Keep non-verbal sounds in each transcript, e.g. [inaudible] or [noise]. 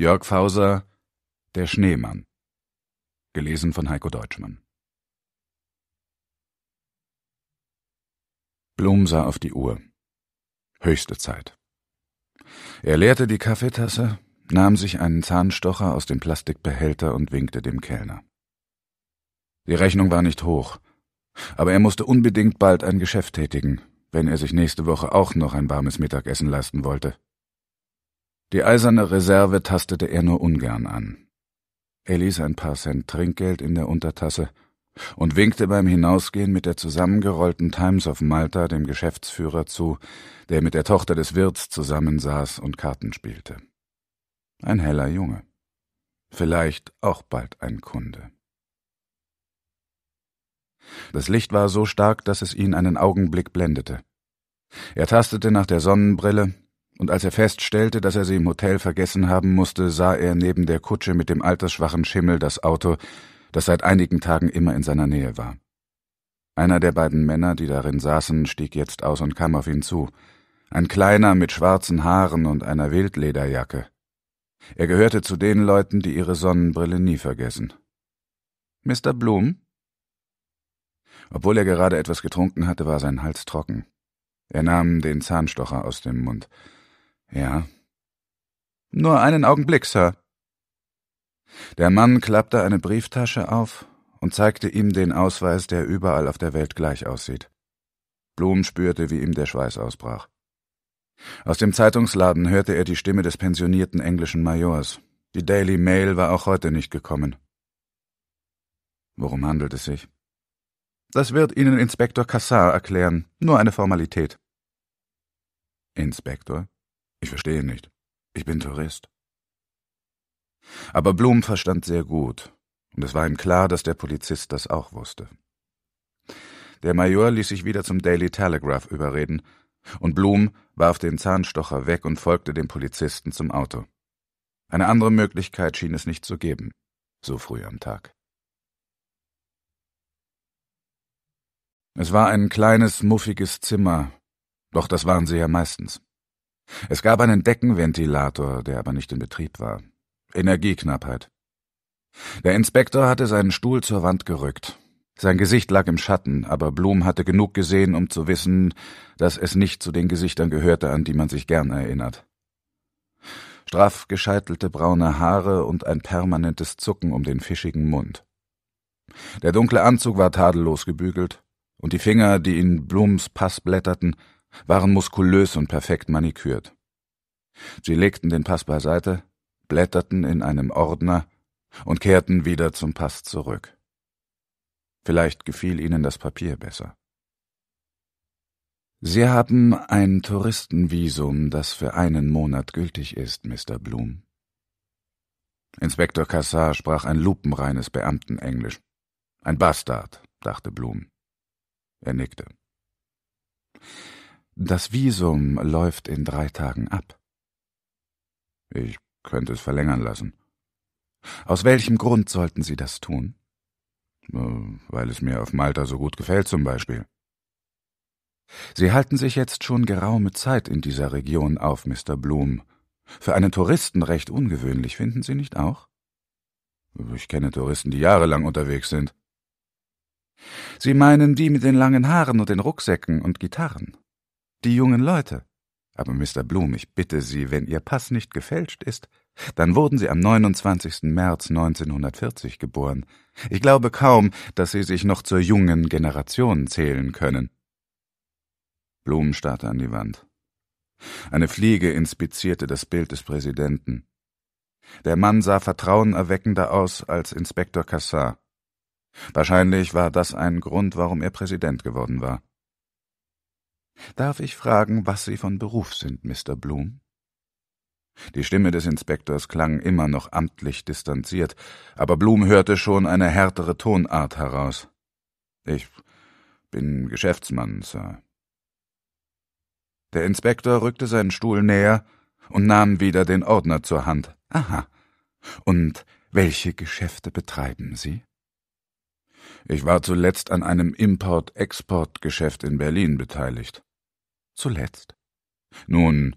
Jörg Fauser Der Schneemann Gelesen von Heiko Deutschmann Blum sah auf die Uhr. Höchste Zeit. Er leerte die Kaffeetasse, nahm sich einen Zahnstocher aus dem Plastikbehälter und winkte dem Kellner. Die Rechnung war nicht hoch, aber er musste unbedingt bald ein Geschäft tätigen, wenn er sich nächste Woche auch noch ein warmes Mittagessen leisten wollte. Die eiserne Reserve tastete er nur ungern an. Er ließ ein paar Cent Trinkgeld in der Untertasse und winkte beim Hinausgehen mit der zusammengerollten Times of Malta dem Geschäftsführer zu, der mit der Tochter des Wirts zusammensaß und Karten spielte. Ein heller Junge. Vielleicht auch bald ein Kunde. Das Licht war so stark, dass es ihn einen Augenblick blendete. Er tastete nach der Sonnenbrille, und als er feststellte, dass er sie im Hotel vergessen haben musste, sah er neben der Kutsche mit dem altersschwachen Schimmel das Auto, das seit einigen Tagen immer in seiner Nähe war. Einer der beiden Männer, die darin saßen, stieg jetzt aus und kam auf ihn zu. Ein kleiner mit schwarzen Haaren und einer Wildlederjacke. Er gehörte zu den Leuten, die ihre Sonnenbrille nie vergessen. Mr. Bloom? Obwohl er gerade etwas getrunken hatte, war sein Hals trocken. Er nahm den Zahnstocher aus dem Mund. Ja. Nur einen Augenblick, Sir. Der Mann klappte eine Brieftasche auf und zeigte ihm den Ausweis, der überall auf der Welt gleich aussieht. Blum spürte, wie ihm der Schweiß ausbrach. Aus dem Zeitungsladen hörte er die Stimme des pensionierten englischen Majors. Die Daily Mail war auch heute nicht gekommen. Worum handelt es sich? Das wird Ihnen Inspektor Cassar erklären. Nur eine Formalität. Inspektor? Ich verstehe nicht. Ich bin Tourist. Aber Blum verstand sehr gut, und es war ihm klar, dass der Polizist das auch wusste. Der Major ließ sich wieder zum Daily Telegraph überreden, und Blum warf den Zahnstocher weg und folgte dem Polizisten zum Auto. Eine andere Möglichkeit schien es nicht zu geben, so früh am Tag. Es war ein kleines, muffiges Zimmer, doch das waren sie ja meistens. Es gab einen Deckenventilator, der aber nicht in Betrieb war. Energieknappheit. Der Inspektor hatte seinen Stuhl zur Wand gerückt. Sein Gesicht lag im Schatten, aber Blum hatte genug gesehen, um zu wissen, dass es nicht zu den Gesichtern gehörte, an die man sich gern erinnert. Straff gescheitelte braune Haare und ein permanentes Zucken um den fischigen Mund. Der dunkle Anzug war tadellos gebügelt, und die Finger, die in Blums Pass blätterten, waren muskulös und perfekt manikürt. Sie legten den Pass beiseite, blätterten in einem Ordner und kehrten wieder zum Pass zurück. Vielleicht gefiel ihnen das Papier besser. Sie haben ein Touristenvisum, das für einen Monat gültig ist, Mr. Bloom. Inspektor Cassar sprach ein lupenreines Beamtenenglisch. Ein Bastard, dachte Blum. Er nickte. Das Visum läuft in drei Tagen ab. Ich könnte es verlängern lassen. Aus welchem Grund sollten Sie das tun? Äh, weil es mir auf Malta so gut gefällt zum Beispiel. Sie halten sich jetzt schon geraume Zeit in dieser Region auf, Mr. Bloom. Für einen Touristen recht ungewöhnlich, finden Sie nicht auch? Ich kenne Touristen, die jahrelang unterwegs sind. Sie meinen die mit den langen Haaren und den Rucksäcken und Gitarren die jungen Leute. Aber Mr. Bloom, ich bitte Sie, wenn Ihr Pass nicht gefälscht ist, dann wurden Sie am 29. März 1940 geboren. Ich glaube kaum, dass Sie sich noch zur jungen Generation zählen können. Bloom starrte an die Wand. Eine Fliege inspizierte das Bild des Präsidenten. Der Mann sah vertrauenerweckender aus als Inspektor Cassar. Wahrscheinlich war das ein Grund, warum er Präsident geworden war. Darf ich fragen, was Sie von Beruf sind, Mr. Bloom? Die Stimme des Inspektors klang immer noch amtlich distanziert, aber Blum hörte schon eine härtere Tonart heraus. Ich bin Geschäftsmann, Sir. Der Inspektor rückte seinen Stuhl näher und nahm wieder den Ordner zur Hand. Aha. Und welche Geschäfte betreiben Sie? Ich war zuletzt an einem Import-Export-Geschäft in Berlin beteiligt zuletzt. Nun,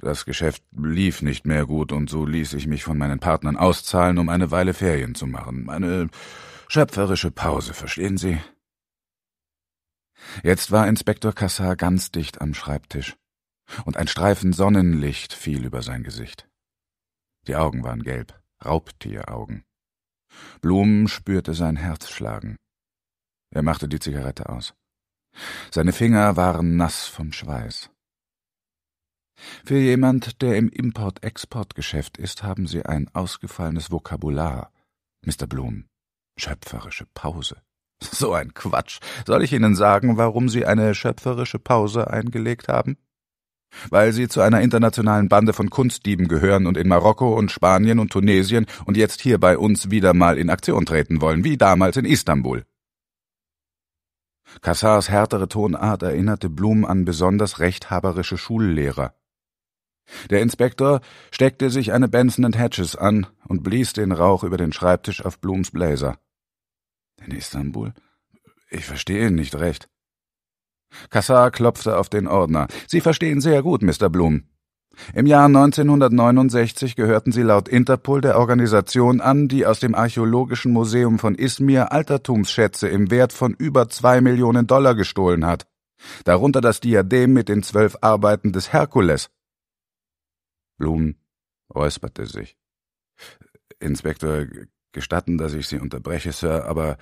das Geschäft lief nicht mehr gut und so ließ ich mich von meinen Partnern auszahlen, um eine Weile Ferien zu machen. Eine schöpferische Pause, verstehen Sie? Jetzt war Inspektor Kassar ganz dicht am Schreibtisch und ein Streifen Sonnenlicht fiel über sein Gesicht. Die Augen waren gelb, Raubtieraugen. Blumen spürte sein Herz schlagen. Er machte die Zigarette aus. Seine Finger waren nass vom Schweiß. Für jemand, der im Import-Export-Geschäft ist, haben Sie ein ausgefallenes Vokabular, Mr. Blum. Schöpferische Pause. [laughs] So ein Quatsch. Soll ich Ihnen sagen, warum Sie eine schöpferische Pause eingelegt haben? Weil Sie zu einer internationalen Bande von Kunstdieben gehören und in Marokko und Spanien und Tunesien und jetzt hier bei uns wieder mal in Aktion treten wollen, wie damals in Istanbul. Cassars härtere Tonart erinnerte Blum an besonders rechthaberische Schullehrer. Der Inspektor steckte sich eine Benson and Hatches an und blies den Rauch über den Schreibtisch auf Blums Bläser. In Istanbul? Ich verstehe ihn nicht recht. Kassar klopfte auf den Ordner. Sie verstehen sehr gut, Mr. Blum. Im Jahr 1969 gehörten sie laut Interpol der Organisation an, die aus dem Archäologischen Museum von Izmir Altertumsschätze im Wert von über zwei Millionen Dollar gestohlen hat, darunter das Diadem mit den zwölf Arbeiten des Herkules. Blum räusperte sich. Inspektor, gestatten, dass ich Sie unterbreche, Sir, aber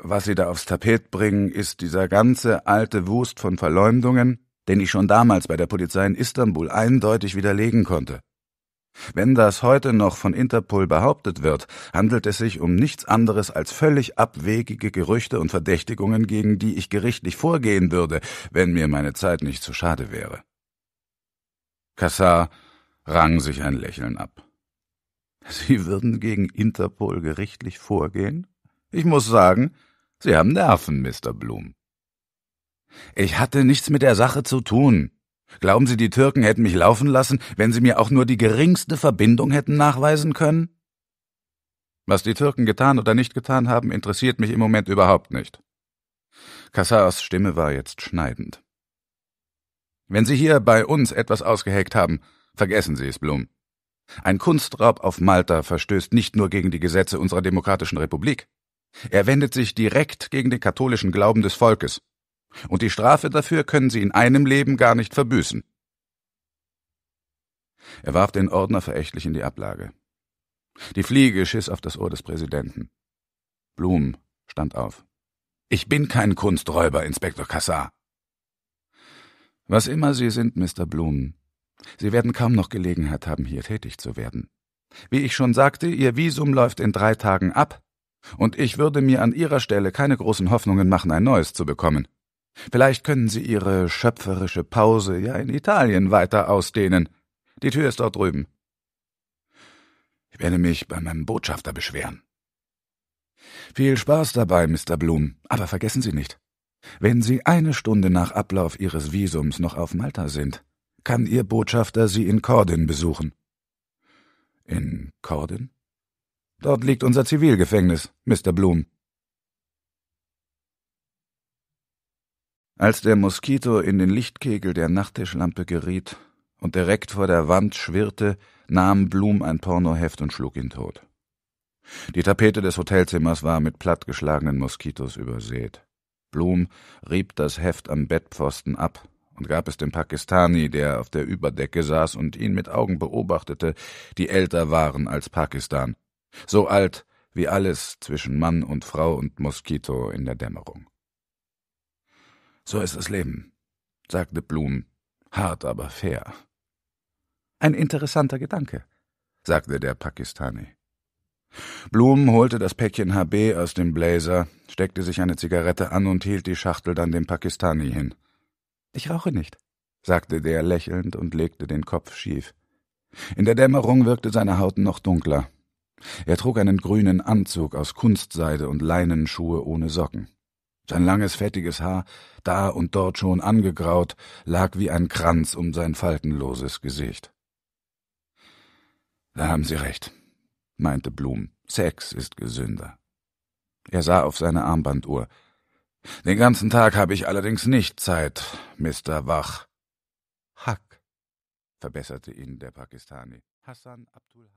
was Sie da aufs Tapet bringen, ist dieser ganze alte Wust von Verleumdungen, den ich schon damals bei der Polizei in Istanbul eindeutig widerlegen konnte. Wenn das heute noch von Interpol behauptet wird, handelt es sich um nichts anderes als völlig abwegige Gerüchte und Verdächtigungen, gegen die ich gerichtlich vorgehen würde, wenn mir meine Zeit nicht zu schade wäre. Kassar rang sich ein Lächeln ab. Sie würden gegen Interpol gerichtlich vorgehen? Ich muss sagen, Sie haben Nerven, Mr. Blum. Ich hatte nichts mit der Sache zu tun. Glauben Sie, die Türken hätten mich laufen lassen, wenn sie mir auch nur die geringste Verbindung hätten nachweisen können? Was die Türken getan oder nicht getan haben, interessiert mich im Moment überhaupt nicht. Kassars Stimme war jetzt schneidend. Wenn Sie hier bei uns etwas ausgeheckt haben, vergessen Sie es, Blum. Ein Kunstraub auf Malta verstößt nicht nur gegen die Gesetze unserer demokratischen Republik. Er wendet sich direkt gegen den katholischen Glauben des Volkes und die Strafe dafür können sie in einem Leben gar nicht verbüßen. Er warf den Ordner verächtlich in die Ablage. Die Fliege schiss auf das Ohr des Präsidenten. Blum stand auf. Ich bin kein Kunsträuber, Inspektor Cassar. Was immer Sie sind, Mr. Blum, Sie werden kaum noch Gelegenheit haben, hier tätig zu werden. Wie ich schon sagte, Ihr Visum läuft in drei Tagen ab, und ich würde mir an Ihrer Stelle keine großen Hoffnungen machen, ein neues zu bekommen. Vielleicht können Sie Ihre schöpferische Pause ja in Italien weiter ausdehnen. Die Tür ist dort drüben. Ich werde mich bei meinem Botschafter beschweren. Viel Spaß dabei, Mr. Blum, aber vergessen Sie nicht, wenn Sie eine Stunde nach Ablauf Ihres Visums noch auf Malta sind, kann Ihr Botschafter Sie in Cordin besuchen. In Cordin? Dort liegt unser Zivilgefängnis, Mr. Blum. Als der Moskito in den Lichtkegel der Nachttischlampe geriet und direkt vor der Wand schwirrte, nahm Blum ein Pornoheft und schlug ihn tot. Die Tapete des Hotelzimmers war mit plattgeschlagenen Moskitos übersät. Blum rieb das Heft am Bettpfosten ab und gab es dem Pakistani, der auf der Überdecke saß und ihn mit Augen beobachtete, die älter waren als Pakistan, so alt wie alles zwischen Mann und Frau und Moskito in der Dämmerung. So ist das Leben, sagte Blum, hart aber fair. Ein interessanter Gedanke, sagte der Pakistani. Blum holte das Päckchen HB aus dem Bläser, steckte sich eine Zigarette an und hielt die Schachtel dann dem Pakistani hin. Ich rauche nicht, sagte der lächelnd und legte den Kopf schief. In der Dämmerung wirkte seine Haut noch dunkler. Er trug einen grünen Anzug aus Kunstseide und Leinenschuhe ohne Socken. Sein langes, fettiges Haar, da und dort schon angegraut, lag wie ein Kranz um sein faltenloses Gesicht. Da haben Sie recht, meinte Blum. Sex ist gesünder. Er sah auf seine Armbanduhr. Den ganzen Tag habe ich allerdings nicht Zeit, Mr. Wach. Hack, verbesserte ihn der Pakistani. Hassan Abdul